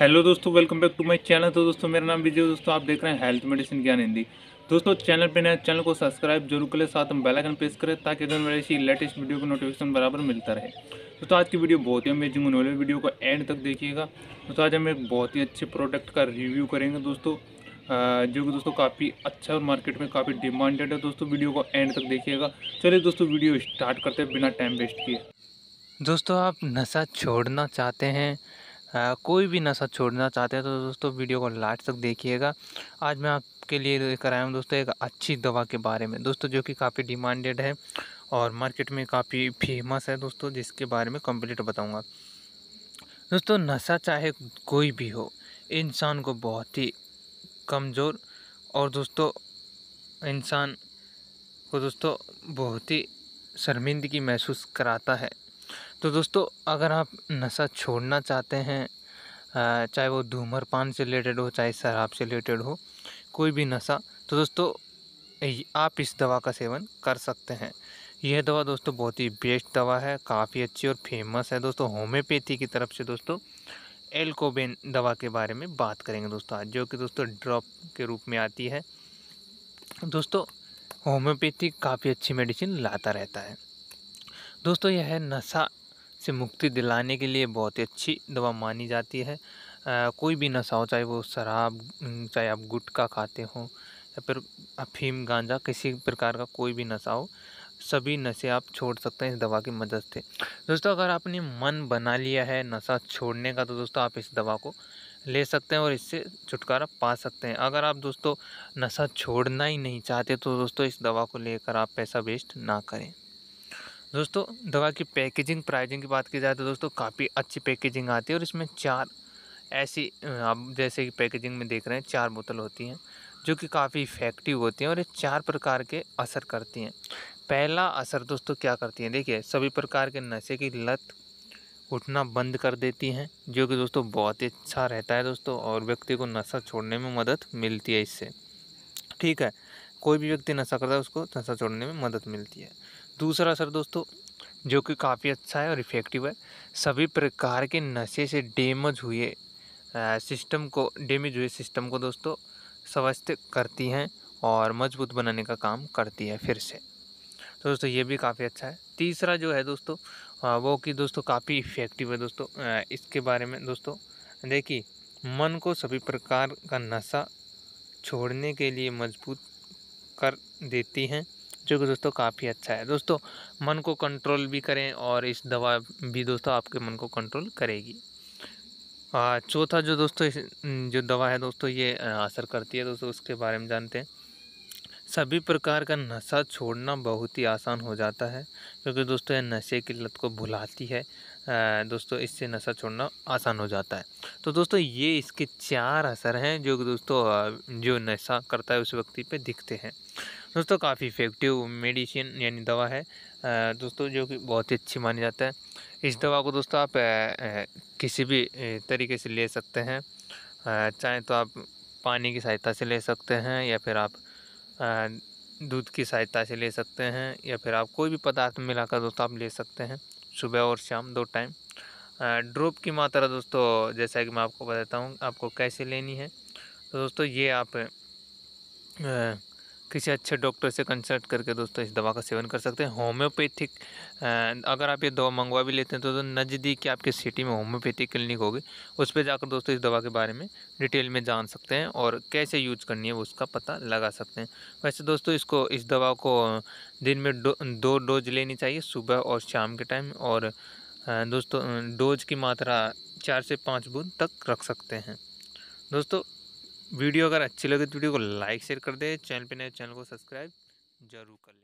hello दोस्तों welcome back to my channel तो दोस्तों मेरा नाम विजय दोस्तों आप देख रहे हैं हेल्थ मेडिसिन ज्ञान हिंदी दोस्तों चैनल पर नया चैनल को सब्सक्राइब जरूर करें साथ में बेल आइकन प्रेस करें ताकि अगर मेरे इसी लेटेस्ट वीडियो को नोटिफिकेशन बराबर मिलता रहे दोस्तों आज की वीडियो बहुत ही अमेजिंग होने वाली वीडियो को एंड तक देखिएगा दोस्तों आज हम एक बहुत ही अच्छे प्रोडक्ट का रिव्यू करेंगे दोस्तों जो कि दोस्तों काफ़ी अच्छा और मार्केट में काफ़ी डिमांडेड है दोस्तों वीडियो को एंड तक देखिएगा चलिए दोस्तों वीडियो स्टार्ट करते हैं बिना टाइम वेस्ट किए दोस्तों आप नशा छोड़ना चाहते हैं कोई भी नशा छोड़ना चाहते हैं तो दोस्तों वीडियो को लास्ट तक देखिएगा आज मैं आपके लिए लेकर आया हूँ दोस्तों एक अच्छी दवा के बारे में दोस्तों जो कि काफ़ी डिमांडेड है और मार्केट में काफ़ी फेमस है दोस्तों जिसके बारे में कम्प्लीट बताऊँगा दोस्तों नशा चाहे कोई भी हो इंसान को बहुत ही कमज़ोर और दोस्तों इंसान को दोस्तों बहुत ही शर्मिंदगी महसूस कराता है तो दोस्तों अगर आप नशा छोड़ना चाहते हैं चाहे वो धूम्रपान से रिलेटेड हो चाहे शराब से रिलेटेड हो कोई भी नशा तो दोस्तों आप इस दवा का सेवन कर सकते हैं यह दवा दोस्तों बहुत ही बेस्ट दवा है काफ़ी अच्छी और फेमस है दोस्तों होम्योपैथी की तरफ से दोस्तों एल्कोबेन दवा के बारे में बात करेंगे दोस्तों आज जो कि दोस्तों ड्रॉप के रूप में आती है दोस्तों होम्योपैथी काफ़ी अच्छी मेडिसिन लाता रहता है दोस्तों यह है नशा से मुक्ति दिलाने के लिए बहुत ही अच्छी दवा मानी जाती है आ, कोई भी नशा हो चाहे वो शराब चाहे आप गुटखा खाते हो या फिर अफीम गांजा किसी प्रकार का कोई भी नशा हो सभी नशे आप छोड़ सकते हैं इस दवा की मदद से दोस्तों अगर आपने मन बना लिया है नशा छोड़ने का तो दोस्तों आप इस दवा को ले सकते हैं और इससे छुटकारा पा सकते हैं अगर आप दोस्तों नशा छोड़ना ही नहीं चाहते तो दोस्तों इस दवा को लेकर आप पैसा वेस्ट ना करें दोस्तों दवा की पैकेजिंग प्राइजिंग की बात की जाए तो दोस्तों काफ़ी अच्छी पैकेजिंग आती है और इसमें चार ऐसी आप जैसे कि पैकेजिंग में देख रहे हैं चार बोतल होती हैं जो कि काफ़ी इफ़ेक्टिव होती हैं और ये चार प्रकार के असर करती हैं पहला असर दोस्तों क्या करती हैं देखिए सभी प्रकार के नशे की लत उठना बंद कर देती हैं जो कि दोस्तों बहुत ही अच्छा रहता है दोस्तों और व्यक्ति को नशा छोड़ने में मदद मिलती है इससे ठीक है कोई भी व्यक्ति नशा करता है उसको नशा छोड़ने में मदद मिलती है दूसरा असर दोस्तों जो कि काफ़ी अच्छा है और इफ़ेक्टिव है सभी प्रकार के नशे से डेमेज हुए सिस्टम को डेमेज हुए सिस्टम को दोस्तों स्वस्थ करती हैं और मजबूत बनाने का काम करती है फिर से तो दोस्तों ये भी काफ़ी अच्छा है तीसरा जो है दोस्तों वो कि दोस्तों काफ़ी इफ़ेक्टिव है दोस्तों इसके बारे में दोस्तों देखिए मन को सभी प्रकार का नशा छोड़ने के लिए मजबूत कर देती हैं जो कि दोस्तों काफ़ी अच्छा है दोस्तों मन को कंट्रोल भी करें और इस दवा भी दोस्तों आपके मन को कंट्रोल करेगी चौथा जो दोस्तों जो दवा है दोस्तों ये असर करती है दोस्तों उसके बारे में जानते हैं सभी प्रकार का नशा छोड़ना बहुत ही आसान हो जाता है क्योंकि दोस्तों ये नशे की लत को भुलाती है दोस्तों इससे नशा छोड़ना आसान हो जाता है तो दोस्तों ये इसके चार असर हैं जो दोस्तों जो नशा करता है उस व्यक्ति पे दिखते हैं दोस्तों काफ़ी इफ़ेक्टिव मेडिसिन यानी दवा है दोस्तों जो कि बहुत ही अच्छी मानी जाता है इस दवा को दोस्तों आप किसी भी तरीके से ले सकते हैं चाहे तो आप पानी की सहायता से ले सकते हैं या फिर आप दूध की सहायता से ले सकते हैं या फिर आप कोई भी पदार्थ मिलाकर दोस्तों आप ले सकते हैं सुबह और शाम दो टाइम ड्रॉप की मात्रा दोस्तों जैसा कि मैं आपको बताता हूँ आपको कैसे लेनी है तो दोस्तों ये आप किसी अच्छे डॉक्टर से कंसल्ट करके दोस्तों इस दवा का सेवन कर सकते हैं होम्योपैथिक अगर आप ये दवा मंगवा भी लेते हैं तो, तो नज़दीक आपके सिटी में होम्योपैथिक क्लिनिक होगी उस पर जाकर दोस्तों इस दवा के बारे में डिटेल में जान सकते हैं और कैसे यूज करनी है उसका पता लगा सकते हैं वैसे दोस्तों इसको इस दवा को दिन में दो, दो डोज लेनी चाहिए सुबह और शाम के टाइम और दोस्तों डोज की मात्रा चार से पाँच बूंद तक रख सकते हैं दोस्तों वीडियो अगर अच्छी लगे तो वीडियो को लाइक शेयर कर दे चैनल पर नए चैनल को सब्सक्राइब जरूर कर लें